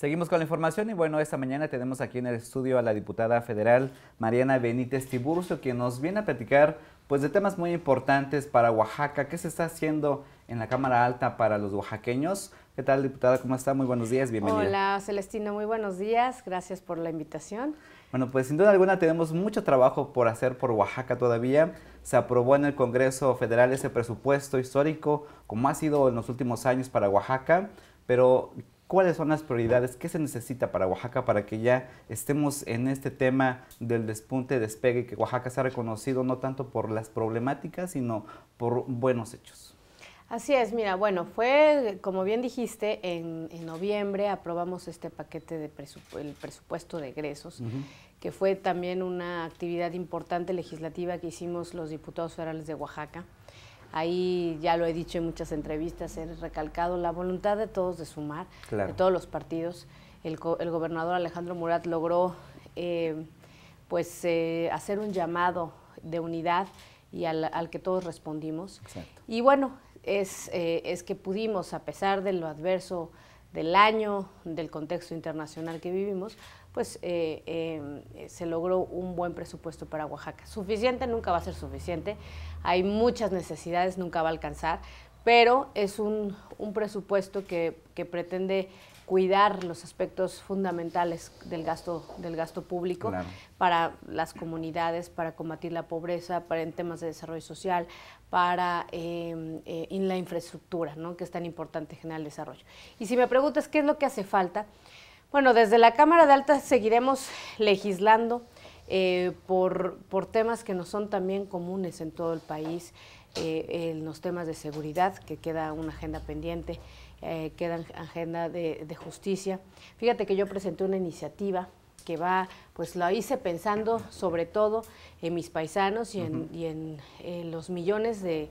Seguimos con la información y bueno, esta mañana tenemos aquí en el estudio a la diputada federal Mariana Benítez Tiburcio, quien nos viene a platicar pues de temas muy importantes para Oaxaca. ¿Qué se está haciendo en la Cámara Alta para los oaxaqueños? ¿Qué tal, diputada? ¿Cómo está? Muy buenos días, bienvenida. Hola, Celestino, muy buenos días. Gracias por la invitación. Bueno, pues sin duda alguna tenemos mucho trabajo por hacer por Oaxaca todavía. Se aprobó en el Congreso Federal ese presupuesto histórico, como ha sido en los últimos años para Oaxaca, pero cuáles son las prioridades, qué se necesita para Oaxaca para que ya estemos en este tema del despunte, despegue, que Oaxaca sea reconocido no tanto por las problemáticas, sino por buenos hechos. Así es, mira, bueno, fue, como bien dijiste, en, noviembre aprobamos este paquete de el presupuesto de egresos, que fue también una actividad importante legislativa que hicimos los diputados federales de Oaxaca Ahí ya lo he dicho en muchas entrevistas, he recalcado la voluntad de todos de sumar, de todos los partidos. El, gobernador Alejandro Murat logró eh, pues eh, hacer un llamado de unidad y al, que todos respondimos. Y bueno, es, eh, es que pudimos, a pesar de lo adverso del año, del contexto internacional que vivimos, pues eh, eh, se logró un buen presupuesto para Oaxaca. Suficiente nunca va a ser suficiente, hay muchas necesidades, nunca va a alcanzar, pero es un, presupuesto que, pretende cuidar los aspectos fundamentales del gasto, del gasto público para las comunidades, para combatir la pobreza, para en temas de desarrollo social, para eh, en la infraestructura, ¿no? que es tan importante generar el desarrollo. Y si me preguntas qué es lo que hace falta, bueno, desde la Cámara de Altas seguiremos legislando eh, por, temas que no son también comunes en todo el país, eh, en los temas de seguridad, que queda una agenda pendiente, eh, queda agenda de, justicia. Fíjate que yo presenté una iniciativa que va, pues lo hice pensando sobre todo en mis paisanos y en, los millones de,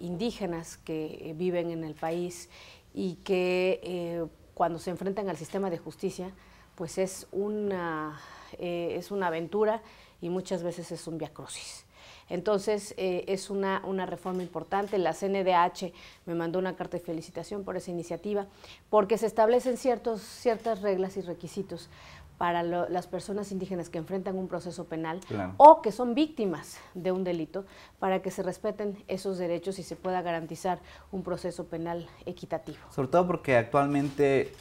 indígenas que viven en el país y que eh, cuando se enfrentan al sistema de justicia, pues es una, eh, es una aventura y muchas veces es un viacrucis. Entonces, eh, es una, reforma importante. La CNDH me mandó una carta de felicitación por esa iniciativa, porque se establecen ciertos, ciertas reglas y requisitos para las personas indígenas que enfrentan un proceso penal o que son víctimas de un delito, para que se respeten esos derechos y se pueda garantizar un proceso penal equitativo. Sobre todo porque actualmente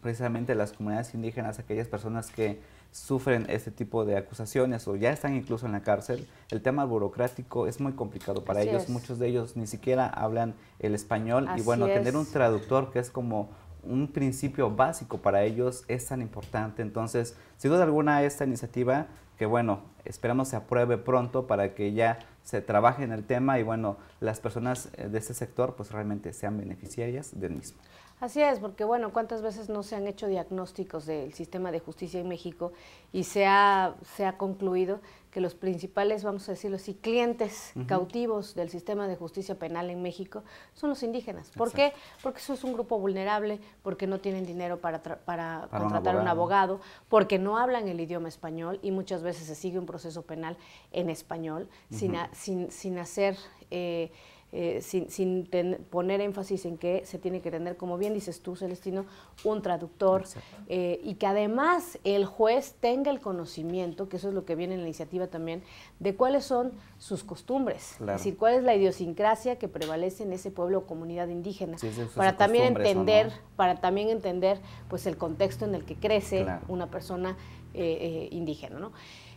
precisamente las comunidades indígenas, aquellas personas que sufren este tipo de acusaciones o ya están incluso en la cárcel, el tema burocrático es muy complicado para ellos. Muchos de ellos ni siquiera hablan el español y bueno, tener un traductor que es como un principio básico para ellos es tan importante. Entonces, si duda alguna, esta iniciativa, que bueno, esperamos se apruebe pronto para que ya se trabaje en el tema y bueno, las personas eh, de este sector pues realmente sean beneficiarias del mismo. Así es, porque bueno, ¿cuántas veces no se han hecho diagnósticos del sistema de justicia en México y se ha, se ha concluido que los principales, vamos a decirlo así, clientes cautivos del sistema de justicia penal en México son los indígenas. ¿Por qué? Porque eso es un grupo vulnerable, porque no tienen dinero para, para, contratar un abogado. porque no hablan el idioma español y muchas veces se sigue un proceso penal en español sin, sin, sin hacer... Eh, eh, sin, poner énfasis en que se tiene que tener, como bien dices tú, Celestino, un traductor eh, y que además el juez tenga el conocimiento, que eso es lo que viene en la iniciativa también, de cuáles son sus costumbres, es decir, cuál es la idiosincrasia que prevalece en ese pueblo o comunidad indígena, para también entender, para también entender pues el contexto en el que crece una persona eh, indígena,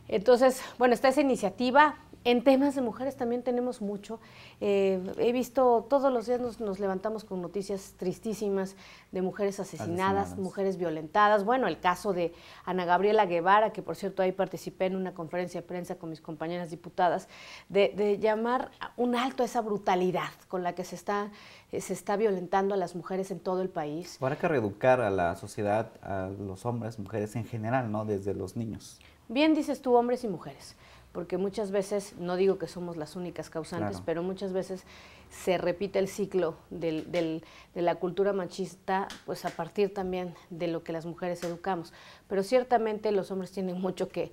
Entonces, bueno, está esa iniciativa, en temas de mujeres también tenemos mucho. Eh, he visto todos los días nos, levantamos con noticias tristísimas de mujeres asesinadas, mujeres violentadas. Bueno, el caso de Ana Gabriela Guevara, que por cierto ahí participé en una conferencia de prensa con mis compañeras diputadas, de, de llamar un alto a esa brutalidad con la que se está, eh, se está violentando a las mujeres en todo el país. Habrá que reeducar a la sociedad, a los hombres, mujeres en general, ¿no? Desde los niños. Bien dices tú, hombres y mujeres, porque muchas veces, no digo que somos las únicas causantes, pero muchas veces se repite el ciclo de la cultura machista, pues a partir también de lo que las mujeres educamos. Pero ciertamente los hombres tienen mucho que,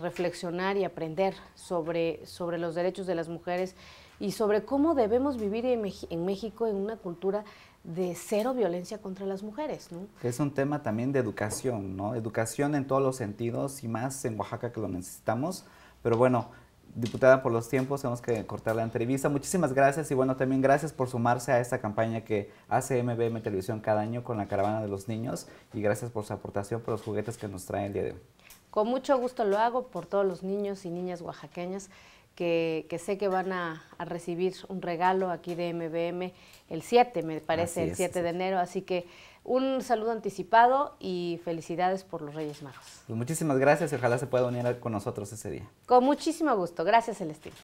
reflexionar y aprender sobre los derechos de las mujeres y sobre cómo debemos vivir en, México en una cultura de cero violencia contra las mujeres. ¿no? Es un tema también de educación, ¿no? Educación en todos los sentidos y más en Oaxaca que lo necesitamos. Pero bueno, diputada, por los tiempos tenemos que cortar la entrevista. Muchísimas gracias y bueno, también gracias por sumarse a esta campaña que hace MBM Televisión cada año con la caravana de los niños y gracias por su aportación, por los juguetes que nos trae el día de hoy. Con mucho gusto lo hago por todos los niños y niñas oaxaqueñas que, sé que van a, recibir un regalo aquí de MBM el 7, me parece, el 7 de enero. Así que un saludo anticipado y felicidades por los Reyes Magos. Pues muchísimas gracias y ojalá se pueda unir con nosotros ese día. Con muchísimo gusto. Gracias, Celestino.